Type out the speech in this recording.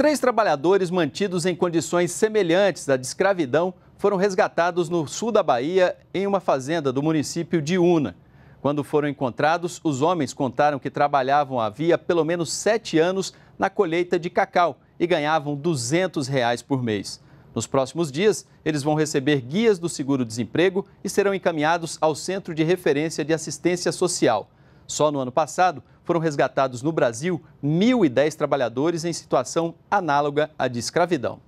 Três trabalhadores mantidos em condições semelhantes à de escravidão foram resgatados no sul da Bahia em uma fazenda do município de Una. Quando foram encontrados, os homens contaram que trabalhavam havia pelo menos sete anos na colheita de cacau e ganhavam 200 reais por mês. Nos próximos dias, eles vão receber guias do seguro-desemprego e serão encaminhados ao Centro de Referência de Assistência Social. Só no ano passado, foram resgatados no Brasil 1.010 trabalhadores em situação análoga à de escravidão.